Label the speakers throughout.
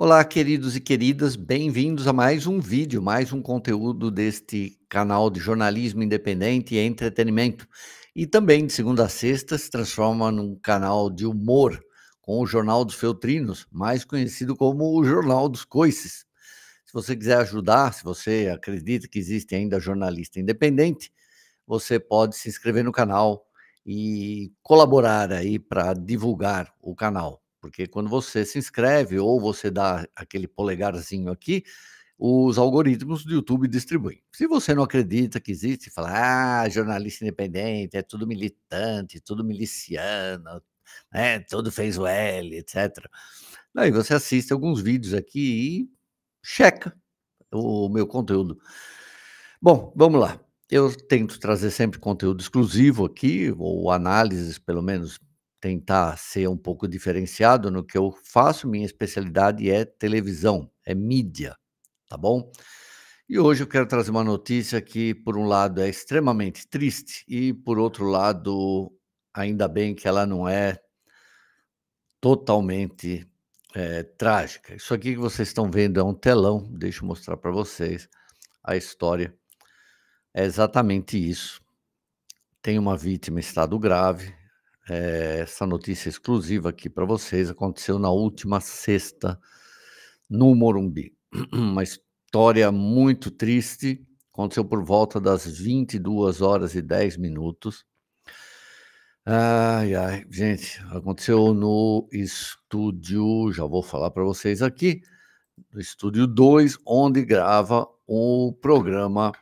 Speaker 1: Olá, queridos e queridas, bem-vindos a mais um vídeo, mais um conteúdo deste canal de jornalismo independente e entretenimento. E também, de segunda a sexta, se transforma num canal de humor com o Jornal dos Feltrinos, mais conhecido como o Jornal dos Coices. Se você quiser ajudar, se você acredita que existe ainda jornalista independente, você pode se inscrever no canal e colaborar aí para divulgar o canal. Porque quando você se inscreve ou você dá aquele polegarzinho aqui, os algoritmos do YouTube distribuem. Se você não acredita que existe, fala, ah, jornalista independente, é tudo militante, tudo miliciano, né, tudo fez o L, etc. Daí você assiste alguns vídeos aqui e checa o meu conteúdo. Bom, vamos lá. Eu tento trazer sempre conteúdo exclusivo aqui, ou análises, pelo menos tentar ser um pouco diferenciado no que eu faço, minha especialidade é televisão, é mídia, tá bom? E hoje eu quero trazer uma notícia que, por um lado, é extremamente triste e, por outro lado, ainda bem que ela não é totalmente é, trágica. Isso aqui que vocês estão vendo é um telão, deixa eu mostrar para vocês a história. É exatamente isso. Tem uma vítima em estado grave, é, essa notícia exclusiva aqui para vocês aconteceu na última sexta no Morumbi. Uma história muito triste. Aconteceu por volta das 22 horas e 10 minutos. Ai, ai, gente, aconteceu no estúdio, já vou falar para vocês aqui, no estúdio 2, onde grava o programa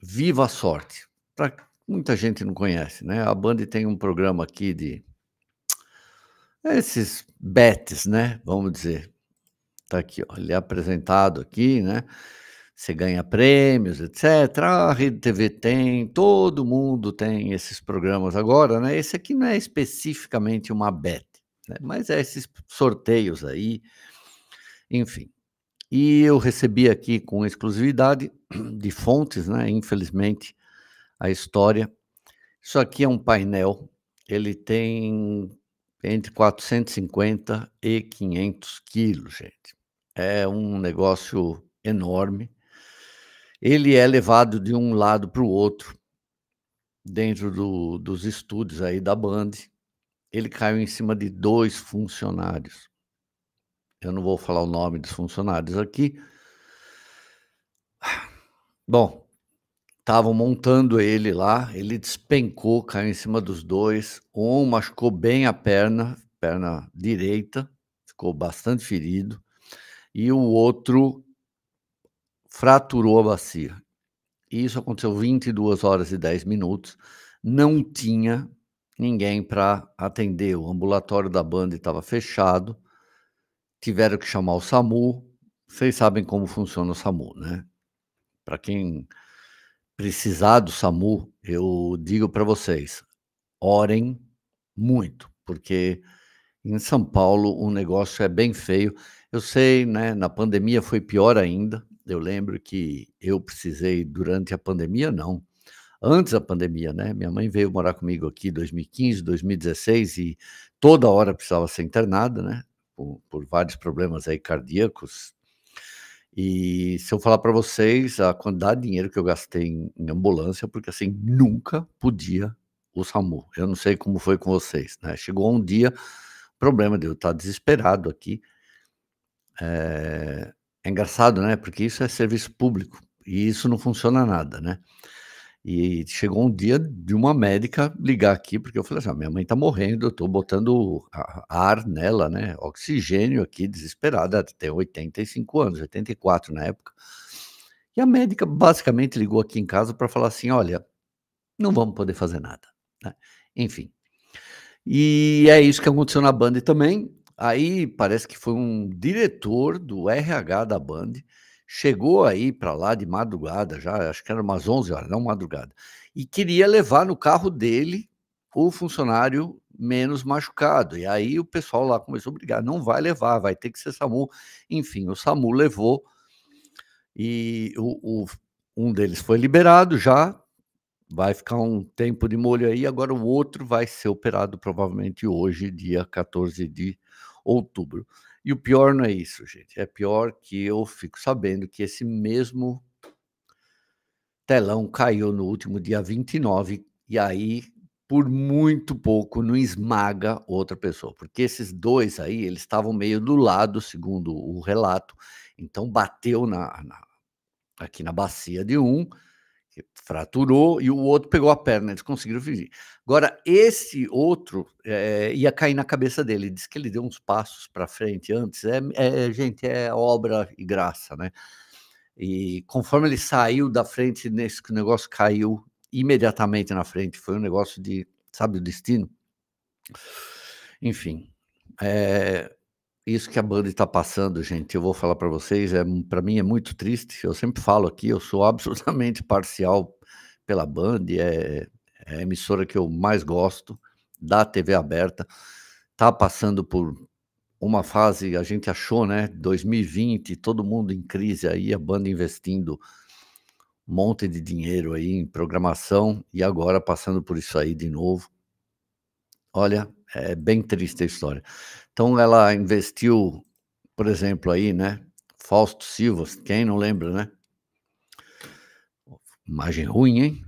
Speaker 1: Viva a Sorte. Para muita gente não conhece, né? A Band tem um programa aqui de é esses bets, né? Vamos dizer. Tá aqui, ó, ele é apresentado aqui, né? Você ganha prêmios, etc. A Rede TV tem, todo mundo tem esses programas agora, né? Esse aqui não é especificamente uma bet, né? mas é esses sorteios aí, enfim. E eu recebi aqui com exclusividade de fontes, né? Infelizmente, a história. Isso aqui é um painel, ele tem entre 450 e 500 quilos, gente. É um negócio enorme. Ele é levado de um lado para o outro, dentro do, dos estúdios aí da Band. Ele caiu em cima de dois funcionários. Eu não vou falar o nome dos funcionários aqui. Bom, estavam montando ele lá, ele despencou, caiu em cima dos dois, um machucou bem a perna, perna direita, ficou bastante ferido, e o outro fraturou a bacia. E isso aconteceu 22 horas e 10 minutos, não tinha ninguém para atender, o ambulatório da banda estava fechado, tiveram que chamar o SAMU, vocês sabem como funciona o SAMU, né? Para quem precisar do SAMU, eu digo para vocês, orem muito, porque em São Paulo o negócio é bem feio. Eu sei, né, na pandemia foi pior ainda. Eu lembro que eu precisei durante a pandemia, não. Antes da pandemia, né? Minha mãe veio morar comigo aqui em 2015, 2016 e toda hora precisava ser internada, né? Por, por vários problemas aí cardíacos, e se eu falar para vocês a quantidade de dinheiro que eu gastei em, em, ambulância, porque assim, nunca podia o SAMU. Eu não sei como foi com vocês, né? Chegou um dia, problema de eu estar tá desesperado aqui. É, é engraçado, né? Porque isso é serviço público e isso não funciona nada, né? E chegou um dia de uma médica ligar aqui, porque eu falei assim: ah, minha mãe tá morrendo, eu tô botando ar nela, né? Oxigênio aqui, desesperada, tem 85 anos, 84 na época. E a médica basicamente ligou aqui em casa para falar assim: olha, não vamos poder fazer nada. Né? Enfim. E é isso que aconteceu na Band também. Aí parece que foi um diretor do RH da Band chegou aí para lá de madrugada, já acho que era umas 11 horas, não madrugada, e queria levar no carro dele o funcionário menos machucado. E aí o pessoal lá começou a brigar, não vai levar, vai ter que ser SAMU. Enfim, o SAMU levou e o, o um deles foi liberado já, vai ficar um tempo de molho aí, agora o outro vai ser operado provavelmente hoje, dia 14 de outubro. E o pior não é isso, gente. É pior que eu fico sabendo que esse mesmo telão caiu no último dia 29 e aí por muito pouco não esmaga outra pessoa, porque esses dois aí, eles estavam meio do lado, segundo o relato. Então bateu na, na aqui na bacia de um fraturou e o outro pegou a perna, eles conseguiram fugir. Agora, esse outro é, ia cair na cabeça dele, diz que ele deu uns passos para frente antes, é, é, gente, é obra e graça, né? E conforme ele saiu da frente, nesse o negócio caiu imediatamente na frente, foi um negócio de, sabe, o destino? Enfim, é, isso que a banda está passando, gente, eu vou falar para vocês, é, para mim é muito triste. Eu sempre falo aqui, eu sou absolutamente parcial pela Band. é, é a emissora que eu mais gosto da TV aberta. Tá passando por uma fase, a gente achou, né, 2020, todo mundo em crise aí, a Band investindo um monte de dinheiro aí em programação e agora passando por isso aí de novo. Olha, é bem triste a história. Então ela investiu, por exemplo, aí, né? Fausto Silva, quem não lembra, né? Imagem ruim, hein?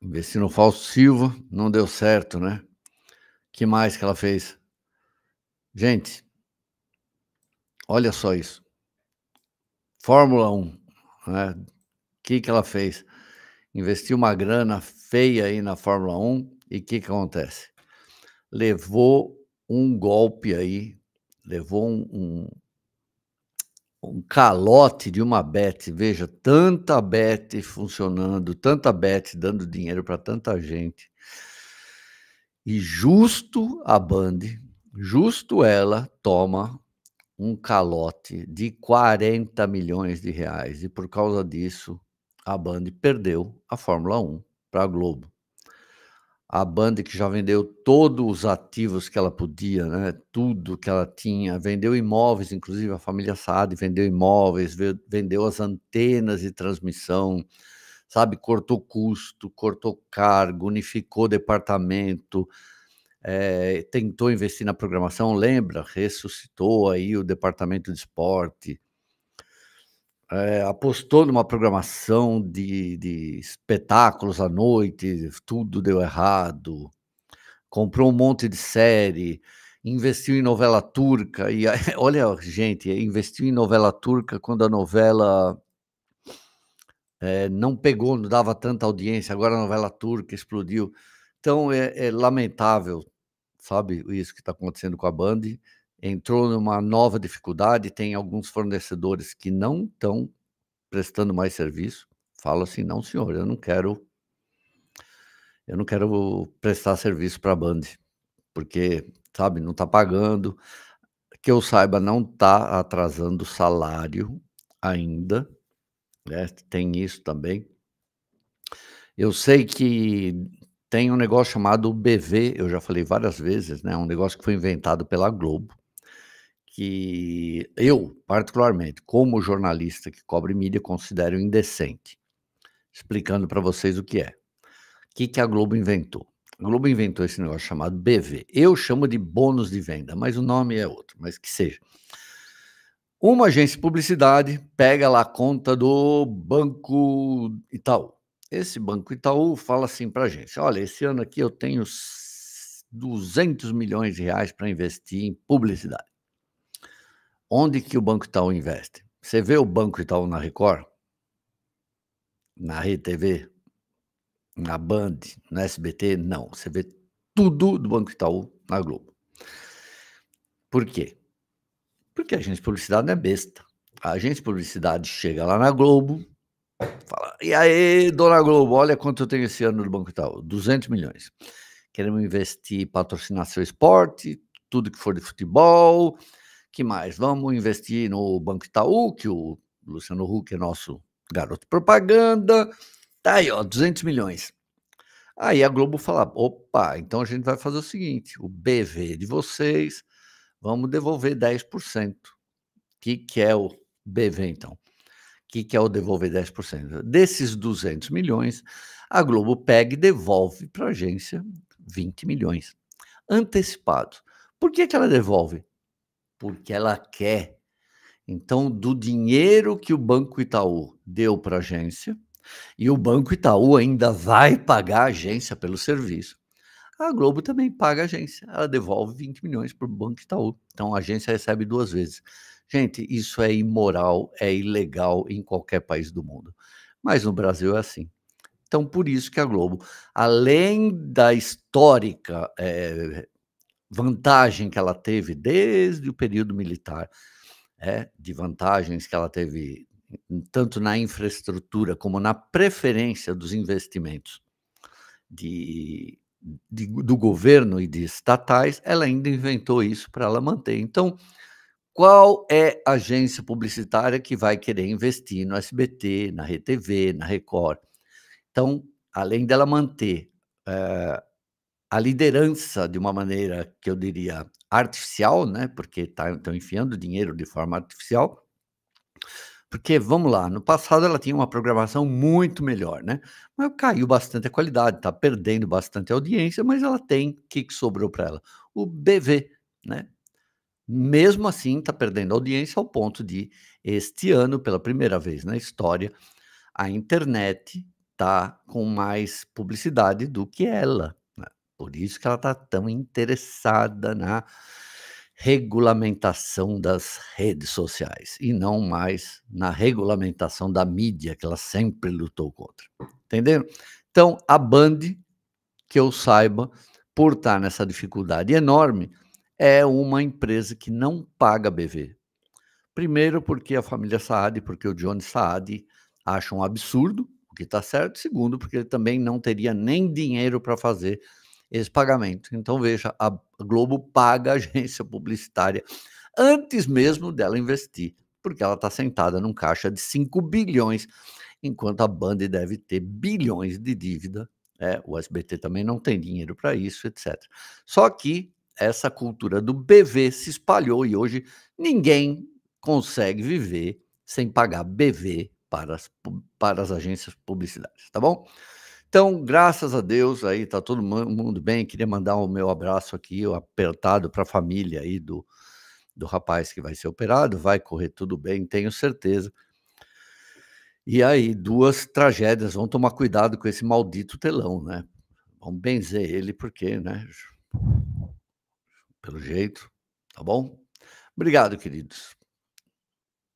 Speaker 1: Investiu no Fausto Silva, não deu certo, né? que mais que ela fez? Gente, olha só isso. Fórmula 1, né? O que, que ela fez? Investiu uma grana feia aí na Fórmula 1 e o que, que acontece? Levou um golpe aí, levou um, um, um calote de uma bet. Veja, tanta bet funcionando, tanta bet dando dinheiro para tanta gente. E justo a Band, justo ela toma um calote de 40 milhões de reais. E por causa disso, a Band perdeu a Fórmula 1 para a Globo a banda que já vendeu todos os ativos que ela podia, né? tudo que ela tinha, vendeu imóveis, inclusive a família Saad vendeu imóveis, vendeu as antenas de transmissão, sabe, cortou custo, cortou cargo, unificou departamento, é, tentou investir na programação, lembra, ressuscitou aí o departamento de esporte, é, apostou numa programação de, de espetáculos à noite, tudo deu errado, comprou um monte de série, investiu em novela turca, e olha, gente, investiu em novela turca quando a novela é, não pegou, não dava tanta audiência, agora a novela turca explodiu. Então é, é lamentável, sabe, isso que está acontecendo com a Band entrou numa nova dificuldade, tem alguns fornecedores que não estão prestando mais serviço. Fala assim, não, senhor, eu não quero eu não quero prestar serviço para a Band, porque, sabe, não está pagando. Que eu saiba, não está atrasando o salário ainda, né? tem isso também. Eu sei que tem um negócio chamado BV, eu já falei várias vezes, né? um negócio que foi inventado pela Globo, que eu, particularmente, como jornalista que cobre mídia, considero indecente. Explicando para vocês o que é. O que, que a Globo inventou? A Globo inventou esse negócio chamado BV. Eu chamo de bônus de venda, mas o nome é outro, mas que seja. Uma agência de publicidade pega lá a conta do Banco Itaú. Esse Banco Itaú fala assim para a agência: olha, esse ano aqui eu tenho 200 milhões de reais para investir em publicidade. Onde que o Banco Itaú investe? Você vê o Banco Itaú na Record? Na RedeTV? Na Band? Na SBT? Não. Você vê tudo do Banco Itaú na Globo. Por quê? Porque a agência de publicidade não é besta. A agência de publicidade chega lá na Globo, fala: e aí, dona Globo, olha quanto eu tenho esse ano do Banco Itaú: 200 milhões. Queremos investir, patrocinar seu esporte, tudo que for de futebol, que mais? Vamos investir no Banco Itaú, que o Luciano Huck é nosso garoto propaganda. Tá aí, ó, 200 milhões. Aí a Globo fala: opa, então a gente vai fazer o seguinte: o BV de vocês, vamos devolver 10%. O que, que é o BV, então? O que, que é o devolver 10%? Desses 200 milhões, a Globo pega e devolve para a agência 20 milhões, antecipado. Por que, que ela devolve? porque ela quer. Então, do dinheiro que o Banco Itaú deu para a agência, e o Banco Itaú ainda vai pagar a agência pelo serviço, a Globo também paga a agência. Ela devolve 20 milhões para o Banco Itaú. Então, a agência recebe duas vezes. Gente, isso é imoral, é ilegal em qualquer país do mundo. Mas no Brasil é assim. Então, por isso que a Globo, além da histórica é, vantagem que ela teve desde o período militar, é, de vantagens que ela teve tanto na infraestrutura como na preferência dos investimentos de, de, do governo e de estatais, ela ainda inventou isso para ela manter. Então, qual é a agência publicitária que vai querer investir no SBT, na RTV, na Record? Então, além dela manter eh, a liderança de uma maneira que eu diria artificial, né? Porque estão tá, enfiando dinheiro de forma artificial. Porque, vamos lá, no passado ela tinha uma programação muito melhor, né? Mas caiu bastante a qualidade, está perdendo bastante a audiência, mas ela tem o que, que sobrou para ela? O BV, né? Mesmo assim, está perdendo audiência ao ponto de, este ano, pela primeira vez na história, a internet está com mais publicidade do que ela. Por isso que ela está tão interessada na regulamentação das redes sociais e não mais na regulamentação da mídia que ela sempre lutou contra. Entenderam? Então, a Band, que eu saiba, por estar tá nessa dificuldade enorme, é uma empresa que não paga BV. Primeiro, porque a família Saad, porque o Johnny Saad acha um absurdo, o que está certo. Segundo, porque ele também não teria nem dinheiro para fazer esse pagamento. Então, veja, a Globo paga a agência publicitária antes mesmo dela investir, porque ela está sentada num caixa de 5 bilhões, enquanto a Band deve ter bilhões de dívida. É, o SBT também não tem dinheiro para isso, etc. Só que essa cultura do BV se espalhou e hoje ninguém consegue viver sem pagar BV para as, para as agências publicitárias, tá bom? Então, graças a Deus, aí está todo mundo bem. Queria mandar o meu abraço aqui, apertado para a família aí do, do rapaz que vai ser operado. Vai correr tudo bem, tenho certeza. E aí, duas tragédias. Vamos tomar cuidado com esse maldito telão, né? Vamos benzer ele, porque, né? Pelo jeito, tá bom? Obrigado, queridos.